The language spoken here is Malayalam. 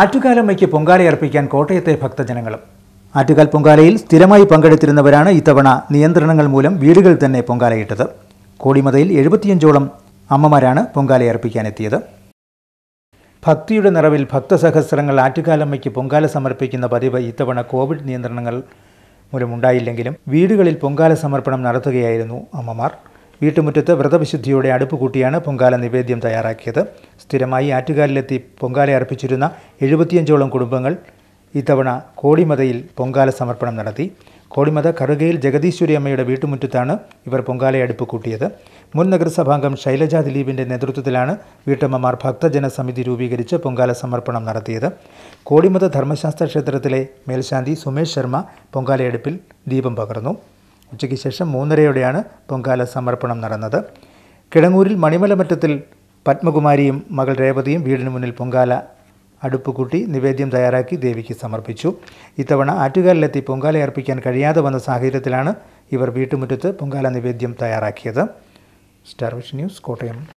ആറ്റുകാലമ്മയ്ക്ക് പൊങ്കാലയർപ്പിക്കാൻ കോട്ടയത്തെ ഭക്തജനങ്ങളും ആറ്റുകാൽ പൊങ്കാലയിൽ സ്ഥിരമായി പങ്കെടുത്തിരുന്നവരാണ് ഇത്തവണ നിയന്ത്രണങ്ങൾ മൂലം വീടുകളിൽ തന്നെ പൊങ്കാലയിട്ടത് കോടിമതയിൽ എഴുപത്തിയഞ്ചോളം അമ്മമാരാണ് പൊങ്കാലയർപ്പിക്കാനെത്തിയത് ഭക്തിയുടെ നിറവിൽ ഭക്തസഹസ്രങ്ങൾ ആറ്റുകാലമ്മയ്ക്ക് പൊങ്കാല സമർപ്പിക്കുന്ന പതിവ് ഇത്തവണ കോവിഡ് നിയന്ത്രണങ്ങൾ മൂലമുണ്ടായില്ലെങ്കിലും വീടുകളിൽ പൊങ്കാല സമർപ്പണം നടത്തുകയായിരുന്നു അമ്മമാർ വീട്ടുമുറ്റത്ത് വ്രതവിശുദ്ധിയോടെ അടുപ്പ് കൂട്ടിയാണ് പൊങ്കാല നിവേദ്യം തയ്യാറാക്കിയത് സ്ഥിരമായി ആറ്റുകാലിലെത്തി പൊങ്കാല അർപ്പിച്ചിരുന്ന എഴുപത്തിയഞ്ചോളം കുടുംബങ്ങൾ ഇത്തവണ കോടിമതയിൽ പൊങ്കാല സമർപ്പണം നടത്തി കോടിമത കറുകയിൽ ജഗദീശ്വരി അമ്മയുടെ വീട്ടുമുറ്റത്താണ് ഇവർ അടുപ്പ് കൂട്ടിയത് മുൻ നഗരസഭാംഗം ശൈലജ ദിലീപിൻ്റെ നേതൃത്വത്തിലാണ് വീട്ടമ്മമാർ ഭക്തജന സമിതി രൂപീകരിച്ച് പൊങ്കാല സമർപ്പണം നടത്തിയത് കോടിമത ധർമ്മശാസ്ത്ര ക്ഷേത്രത്തിലെ മേൽശാന്തി സുമേഷ് ശർമ്മ പൊങ്കാലയടുപ്പിൽ ദീപം പകർന്നു ഉച്ചയ്ക്ക് ശേഷം മൂന്നരയോടെയാണ് പൊങ്കാല സമർപ്പണം നടന്നത് കിടങ്ങൂരിൽ മണിമലമറ്റത്തിൽ പത്മകുമാരിയും മകൾ രേവതിയും വീടിന് മുന്നിൽ പൊങ്കാല അടുപ്പ് കൂട്ടി നിവേദ്യം തയ്യാറാക്കി ദേവിക്ക് സമർപ്പിച്ചു ഇത്തവണ ആറ്റുകാലിലെത്തി പൊങ്കാല അർപ്പിക്കാൻ കഴിയാതെ വന്ന സാഹചര്യത്തിലാണ് ഇവർ വീട്ടുമുറ്റത്ത് പൊങ്കാല നിവേദ്യം തയ്യാറാക്കിയത് സ്റ്റാർ വിഷൻ ന്യൂസ് കോട്ടയം